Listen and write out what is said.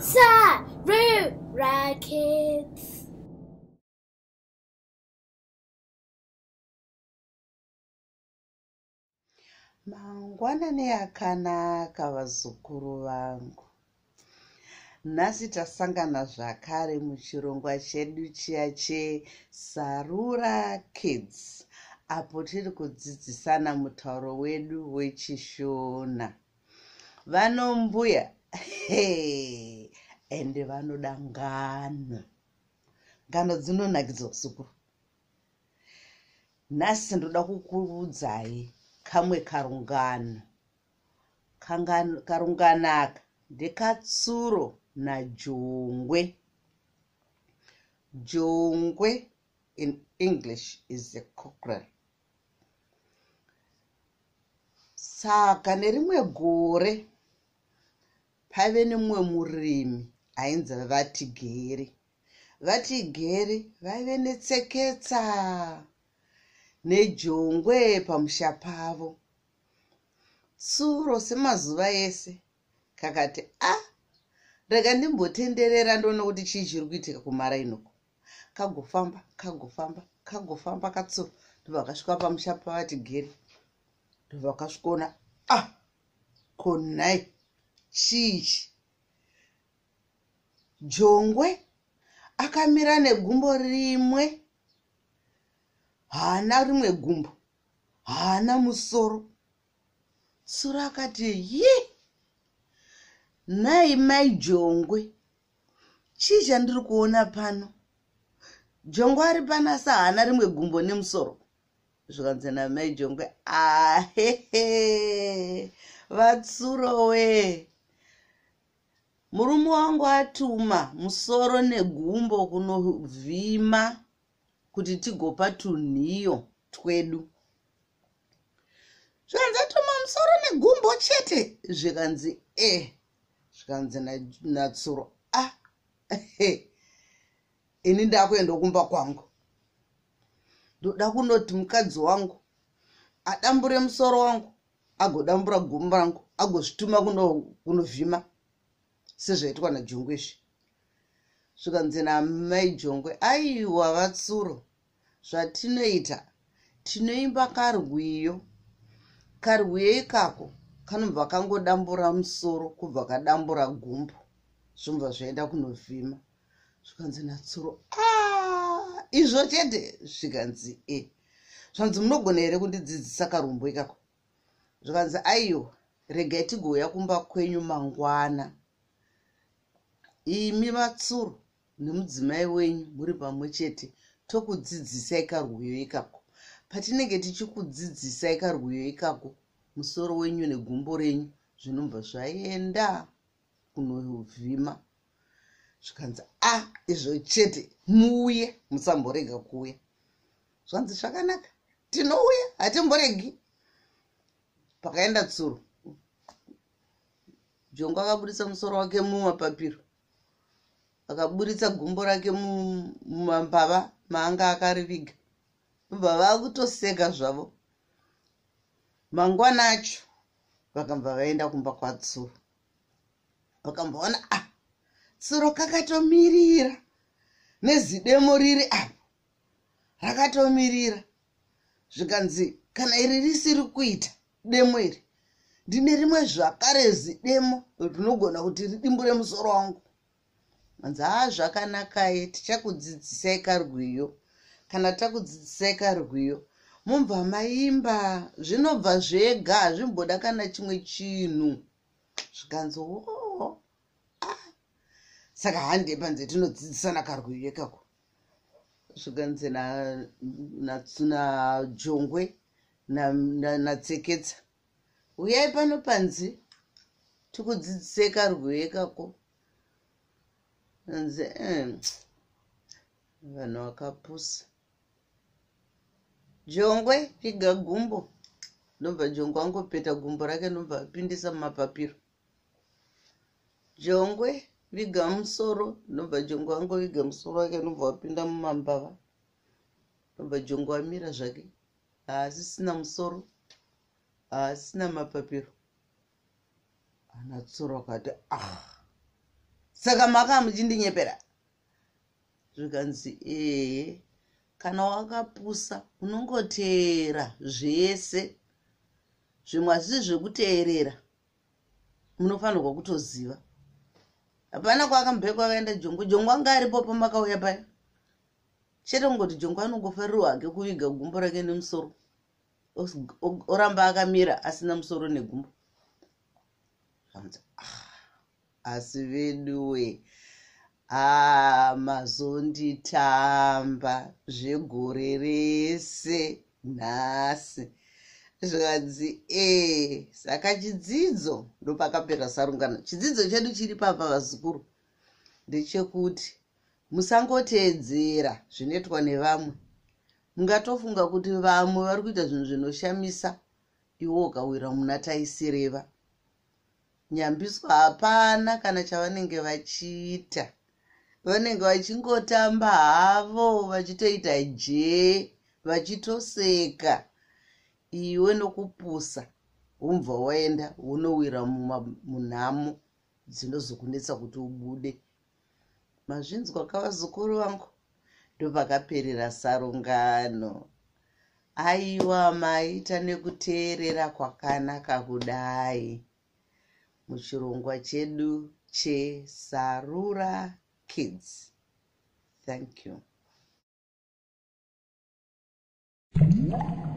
Sorry, rockets. mangwanani akanaka vazukuru vangu nhasi tasangana zvakare muchirongwa chedu chiya chesarura kids apo tiri kudzidzisana mutauro wedu wechishona vanombuya hey ende vanoda ngano ngano dzinonakidzwa sukuru nhasi ndoda kukurudzai kamwe karungano karungano aka ndekatsuro najongwe jongwe in english is the cokrel saka nerimwe gore paive nemumwe murimi hainzi vatigeri vatigeri vaive netseketsa nejongwe pamusha pavo tsuro semazuva ese kakati a ah, rega ndimbotenderera ndoona kuti chii chiri kuitika kumara inoko kagofamba kagofamba kagofamba katso ndobva kasvika pamusha pavatigeri ndobva kasvikaona a ah, konai chiichi jongwe akamira negumbo rimwe haana rimwe gumbo haana musoro suro akati yi nai mai jongwe chii chandiri kuona pano jongwe ari pana sa haana rimwe gumbo nemusoro zvikanzi namai jongwe ahehe vatsurowe ah, murume wangu atuma musoro negumbo kunovhima kuti tigopa tunhiyo twedu zvikanzi atuma musoro negumbo chete zvikanzi e eh. zvikanzi natsuro a ah. ini ndakuenda kumba kwangu ndoda kunoti mukadzi wangu adambure musoro wangu agodambura gumbo rangu agozvituma kunovhima sezvaitwa najongwe izvi zvikanzi namai jongwe aiwa vatsuro zvatinoita tinoimba karwiyo karwiyo ikako kanobva kangodambura musoro kubva kadambura gumbu zvinobva zvaenda kunovhima zvikanzi natsuro a izvo chete zvikanzi e zvanzi munogona here kundidzidzisa karumbo ikako zvikanzi aiwa regai tigouya kumba kwenyu mangwana imi vatsuro nemudzimai wenyu muri pamwe chete tokudzidzisai karwiyo ikako patinenge tichikudzidzisai karwiyo ikako musoro wenyu negumbo renyu zvinobva zvaenda kunovhima zvikanzi a ah, izvo chete muuye musamborega kuuya zvanzi zvakanaka tinouya hatimboregi pakaenda tsuro jongo akabudisa musoro wake mumapapiro vakaburitsa gumbo rake mumambava maanga akariviga vobva vakutoseka zvavo mangwana acho vakabva vaenda kumba kwatsuro vakamboona a ah, tsuro kakatomirira nezidemo riri apo rakatomirira zvikanzi kana iri risiri kuita demo iri ndine rimwe zvakare zidemo rinogona kuti ridimbure musoro wangu manzi ha zvakanakai tichakudzidzisai karwiyo kana takudzidzisai karwiyo mumva maimba zvinobva zvega hazvimboda kana chimwe chinhu zvikanzi woo ah. saka handi yepanze tinodzidzisana karwiyo ikako zvikanzi najongwe natseketsa uyai pano panze tikudzidzisei karwiyo ikako na, na, na, na, na, na, na, na, na, Anzi vanhu eh, vakapusa jongwe piga gumbo ndobva jongwe angopeta gumbo rake ndobva apindisa mumapapiro jongwe viga musoro ndobva jongwe angoviga musoro wake ndobva wapinda mumambava ndobva jongwe amira zvake haasisina musoro haasisina mapapiro ana akati ah saka maka muchindinyepera zvikanzi ehe kana wakapusa unongoteera zvese zvimwe hazvisi zvekuteerera munofanirwa kutoziva hapana kwaakamupeko akaenda jongo jongo anga aripo pamakauya paya chete kungoti jongo anongofariro hake kuviga gumbo rake nemusoro oramba akamira asina musoro negumbo zvanzi ah asi veduwe amazonditamba zvegore rese nhasi zvikanzi e saka chidzidzo ndopakapera sarungana chidzidzo chedu chiri papa vazukuru ndechekuti musangoteedzera zvinoitwa nevamwe mungatofunga kuti vamwe vari kuita zvinhu zvinoshamisa iwo ukawira muna taisireva nyambiswa hapana kana chavanenge vachiita vanenge vachingotamba havo vachitoita je vachitoseka iwe nokupusa humva waenda hunowira munhamo dzinozokunetsa kuti ubude mazvinzwa kavazukuru vangu ndopakaperera sarungano aiwa maita nekuteerera kwakanaka kudai muchirongwa chedu chesarura kids thank you mm -hmm.